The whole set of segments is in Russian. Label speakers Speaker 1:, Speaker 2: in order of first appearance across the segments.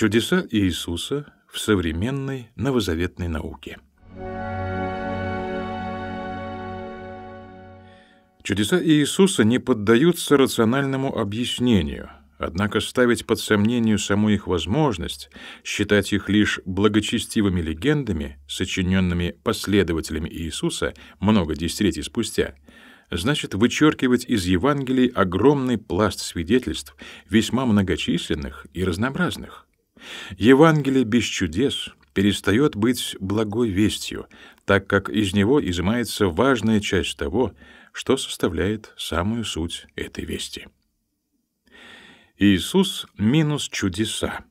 Speaker 1: Чудеса Иисуса в современной новозаветной науке. Чудеса Иисуса не поддаются рациональному объяснению, однако ставить под сомнение саму их возможность, считать их лишь благочестивыми легендами, сочиненными последователями Иисуса много десятилетий спустя, значит вычеркивать из Евангелий огромный пласт свидетельств, весьма многочисленных и разнообразных. Евангелие без чудес перестает быть благой вестью, так как из него изымается важная часть того, что составляет самую суть этой вести. Иисус минус чудеса.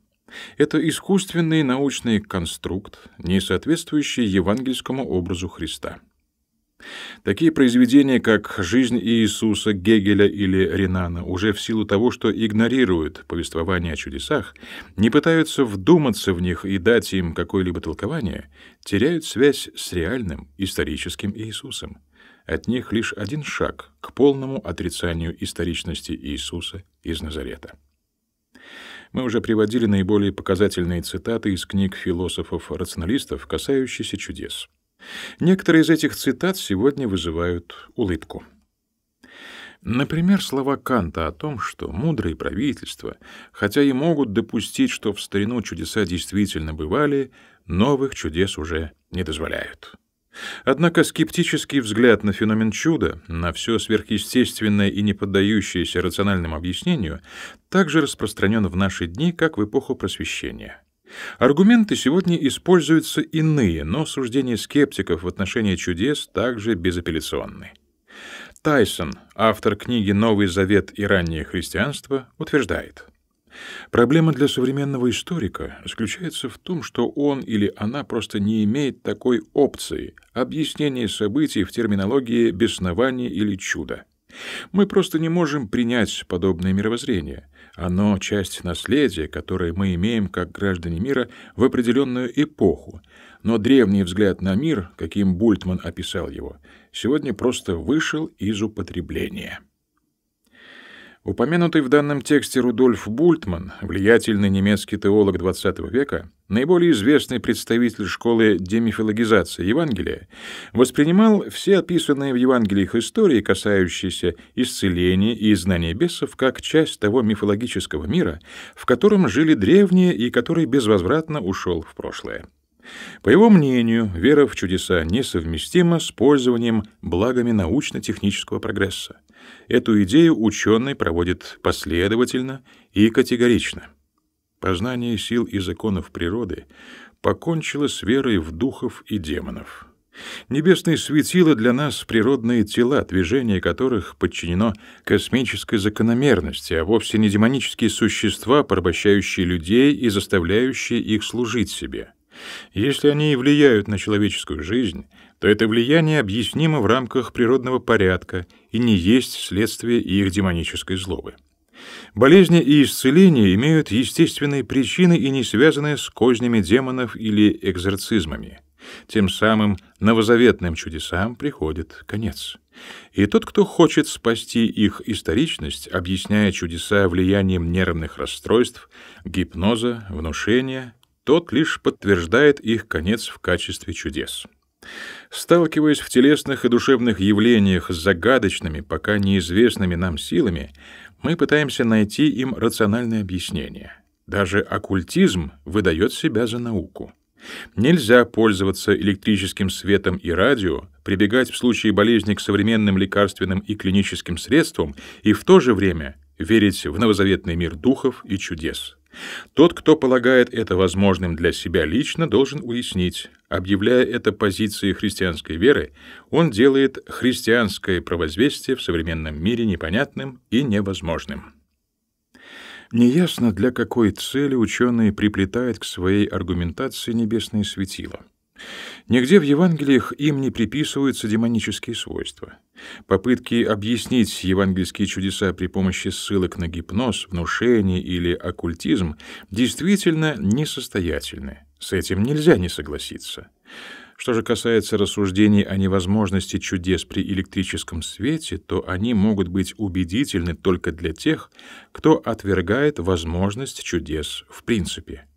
Speaker 1: Это искусственный научный конструкт, не соответствующий евангельскому образу Христа — Такие произведения, как «Жизнь Иисуса», Гегеля или Ренана, уже в силу того, что игнорируют повествование о чудесах, не пытаются вдуматься в них и дать им какое-либо толкование, теряют связь с реальным историческим Иисусом. От них лишь один шаг к полному отрицанию историчности Иисуса из Назарета. Мы уже приводили наиболее показательные цитаты из книг философов-рационалистов, касающиеся чудес. Некоторые из этих цитат сегодня вызывают улыбку. Например, слова Канта о том, что мудрые правительства, хотя и могут допустить, что в старину чудеса действительно бывали, новых чудес уже не дозволяют. Однако скептический взгляд на феномен чуда, на все сверхъестественное и не поддающееся рациональному объяснению, также распространен в наши дни, как в эпоху Просвещения. Аргументы сегодня используются иные, но суждения скептиков в отношении чудес также безапелляционны. Тайсон, автор книги «Новый завет и раннее христианство», утверждает — Проблема для современного историка заключается в том, что он или она просто не имеет такой опции объяснения событий в терминологии беснования или чуда. Мы просто не можем принять подобное мировоззрение. Оно — часть наследия, которое мы имеем как граждане мира в определенную эпоху. Но древний взгляд на мир, каким Бультман описал его, сегодня просто вышел из употребления. Упомянутый в данном тексте Рудольф Бультман, влиятельный немецкий теолог XX века, наиболее известный представитель школы демифологизации Евангелия, воспринимал все описанные в Евангелиях истории, касающиеся исцеления и изгнания бесов, как часть того мифологического мира, в котором жили древние и который безвозвратно ушел в прошлое. По его мнению, вера в чудеса несовместима с пользованием благами научно-технического прогресса. Эту идею ученый проводит последовательно и категорично. Познание сил и законов природы покончило с верой в духов и демонов. Небесные светила для нас — природные тела, движение которых подчинено космической закономерности, а вовсе не демонические существа, порабощающие людей и заставляющие их служить себе — если они и влияют на человеческую жизнь, то это влияние объяснимо в рамках природного порядка и не есть следствие их демонической злобы. Болезни и исцеления имеют естественные причины и не связаны с кознями демонов или экзорцизмами. Тем самым новозаветным чудесам приходит конец. И тот, кто хочет спасти их историчность, объясняя чудеса влиянием нервных расстройств, гипноза, внушения, тот лишь подтверждает их конец в качестве чудес. Сталкиваясь в телесных и душевных явлениях с загадочными, пока неизвестными нам силами, мы пытаемся найти им рациональное объяснение. Даже оккультизм выдает себя за науку. Нельзя пользоваться электрическим светом и радио, прибегать в случае болезни к современным лекарственным и клиническим средствам и в то же время верить в новозаветный мир духов и чудес. Тот, кто полагает это возможным для себя лично, должен уяснить, объявляя это позицией христианской веры, он делает христианское провозвестие в современном мире непонятным и невозможным. Неясно, для какой цели ученые приплетают к своей аргументации небесные светила — Нигде в Евангелиях им не приписываются демонические свойства. Попытки объяснить евангельские чудеса при помощи ссылок на гипноз, внушение или оккультизм действительно несостоятельны. С этим нельзя не согласиться. Что же касается рассуждений о невозможности чудес при электрическом свете, то они могут быть убедительны только для тех, кто отвергает возможность чудес в принципе.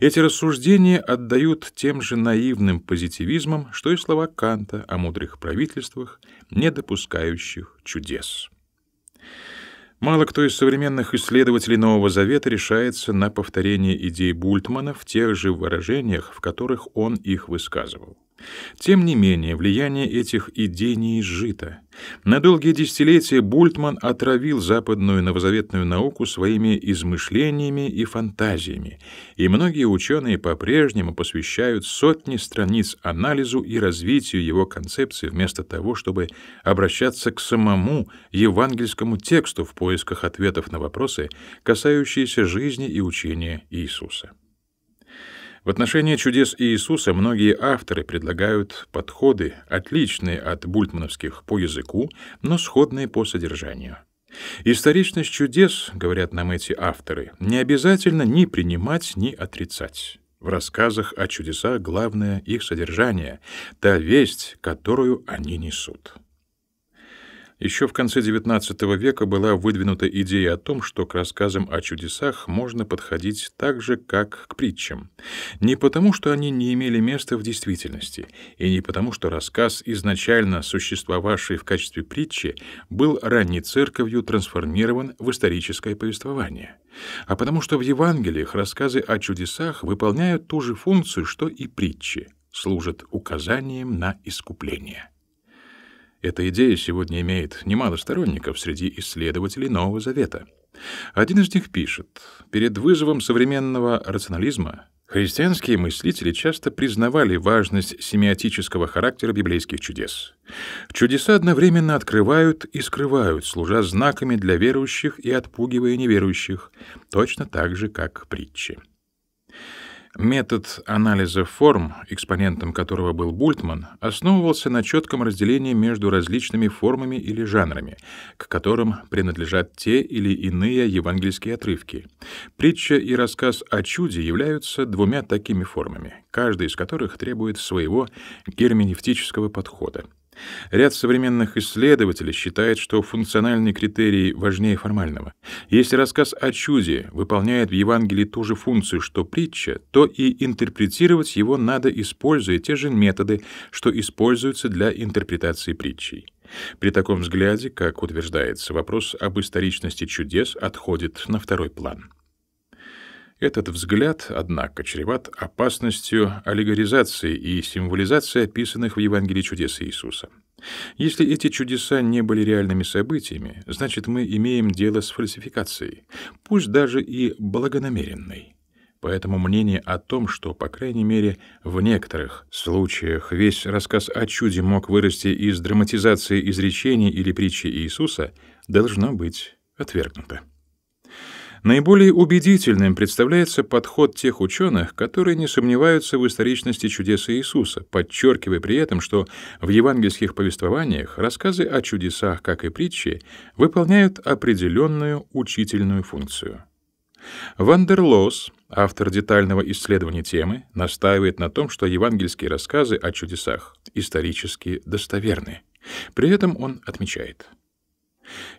Speaker 1: Эти рассуждения отдают тем же наивным позитивизмом, что и слова Канта о мудрых правительствах, не допускающих чудес. Мало кто из современных исследователей Нового Завета решается на повторение идей Бультмана в тех же выражениях, в которых он их высказывал. Тем не менее, влияние этих идей не изжито. На долгие десятилетия Бультман отравил западную новозаветную науку своими измышлениями и фантазиями, и многие ученые по-прежнему посвящают сотни страниц анализу и развитию его концепции вместо того, чтобы обращаться к самому евангельскому тексту в поисках ответов на вопросы, касающиеся жизни и учения Иисуса. В отношении чудес Иисуса многие авторы предлагают подходы, отличные от бультмановских по языку, но сходные по содержанию. Историчность чудес, говорят нам эти авторы, не обязательно ни принимать, ни отрицать. В рассказах о чудесах главное их содержание, та весть, которую они несут. Еще в конце XIX века была выдвинута идея о том, что к рассказам о чудесах можно подходить так же, как к притчам. Не потому, что они не имели места в действительности, и не потому, что рассказ, изначально существовавший в качестве притчи, был ранней церковью трансформирован в историческое повествование, а потому что в Евангелиях рассказы о чудесах выполняют ту же функцию, что и притчи, служат указанием на искупление. Эта идея сегодня имеет немало сторонников среди исследователей Нового Завета. Один из них пишет, «Перед вызовом современного рационализма Христианские мыслители часто признавали важность семиотического характера библейских чудес. Чудеса одновременно открывают и скрывают, служа знаками для верующих и отпугивая неверующих, точно так же, как притчи. Метод анализа форм, экспонентом которого был Бультман, основывался на четком разделении между различными формами или жанрами, к которым принадлежат те или иные евангельские отрывки. Притча и рассказ о чуде являются двумя такими формами, каждый из которых требует своего герменевтического подхода. Ряд современных исследователей считает, что функциональный критерий важнее формального. Если рассказ о чуде выполняет в Евангелии ту же функцию, что притча, то и интерпретировать его надо, используя те же методы, что используются для интерпретации притчей. При таком взгляде, как утверждается, вопрос об историчности чудес отходит на второй план. Этот взгляд, однако, чреват опасностью аллегоризации и символизации описанных в Евангелии чудес Иисуса. Если эти чудеса не были реальными событиями, значит, мы имеем дело с фальсификацией, пусть даже и благонамеренной. Поэтому мнение о том, что, по крайней мере, в некоторых случаях весь рассказ о чуде мог вырасти из драматизации изречений или притчи Иисуса, должно быть отвергнуто. Наиболее убедительным представляется подход тех ученых, которые не сомневаются в историчности чудеса Иисуса, подчеркивая при этом, что в евангельских повествованиях рассказы о чудесах, как и притчи, выполняют определенную учительную функцию. Вандерлос, автор детального исследования темы, настаивает на том, что евангельские рассказы о чудесах исторически достоверны. При этом он отмечает —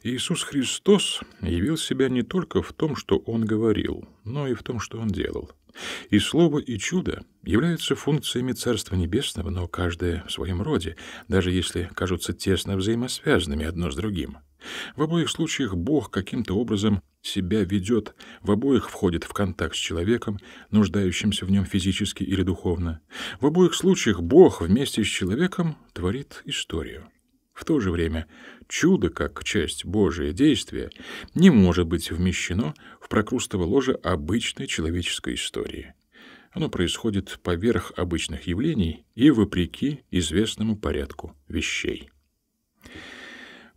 Speaker 1: Иисус Христос явил себя не только в том, что Он говорил, но и в том, что Он делал. И слово, и чудо являются функциями Царства Небесного, но каждое в своем роде, даже если кажутся тесно взаимосвязанными одно с другим. В обоих случаях Бог каким-то образом себя ведет, в обоих входит в контакт с человеком, нуждающимся в нем физически или духовно. В обоих случаях Бог вместе с человеком творит историю. В то же время чудо, как часть Божия действия, не может быть вмещено в прокрустово ложе обычной человеческой истории. Оно происходит поверх обычных явлений и вопреки известному порядку вещей.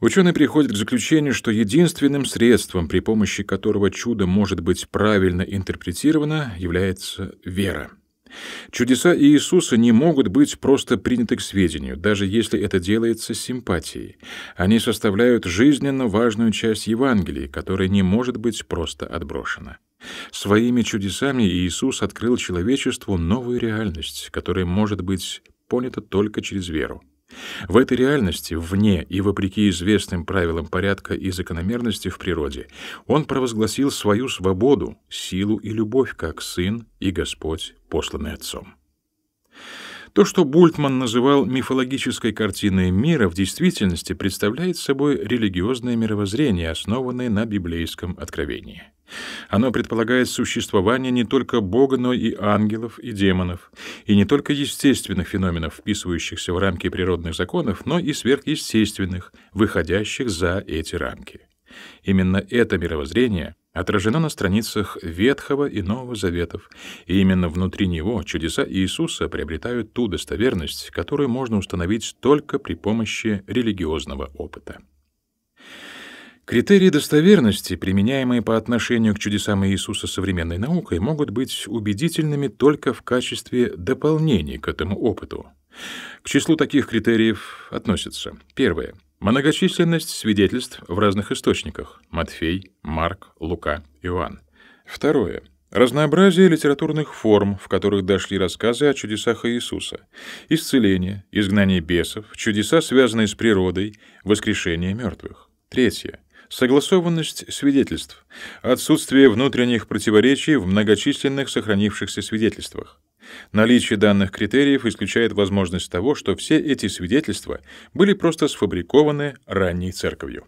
Speaker 1: Ученые приходят к заключению, что единственным средством, при помощи которого чудо может быть правильно интерпретировано, является вера — Чудеса Иисуса не могут быть просто приняты к сведению, даже если это делается с симпатией. Они составляют жизненно важную часть Евангелия, которая не может быть просто отброшена. Своими чудесами Иисус открыл человечеству новую реальность, которая может быть понята только через веру. В этой реальности, вне и вопреки известным правилам порядка и закономерности в природе, он провозгласил свою свободу, силу и любовь как сын и Господь, посланный отцом. То, что Бультман называл мифологической картиной мира, в действительности представляет собой религиозное мировоззрение, основанное на библейском откровении. Оно предполагает существование не только Бога, но и ангелов и демонов, и не только естественных феноменов, вписывающихся в рамки природных законов, но и сверхъестественных, выходящих за эти рамки. Именно это мировоззрение отражено на страницах Ветхого и Нового Заветов, и именно внутри него чудеса Иисуса приобретают ту достоверность, которую можно установить только при помощи религиозного опыта. Критерии достоверности, применяемые по отношению к чудесам Иисуса современной наукой, могут быть убедительными только в качестве дополнений к этому опыту. К числу таких критериев относятся первое — многочисленность свидетельств в разных источниках — Матфей, Марк, Лука, Иоанн. Второе — Разнообразие литературных форм, в которых дошли рассказы о чудесах Иисуса, исцеление, изгнание бесов, чудеса, связанные с природой, воскрешение мертвых. Третье. Согласованность свидетельств. Отсутствие внутренних противоречий в многочисленных сохранившихся свидетельствах. Наличие данных критериев исключает возможность того, что все эти свидетельства были просто сфабрикованы ранней церковью.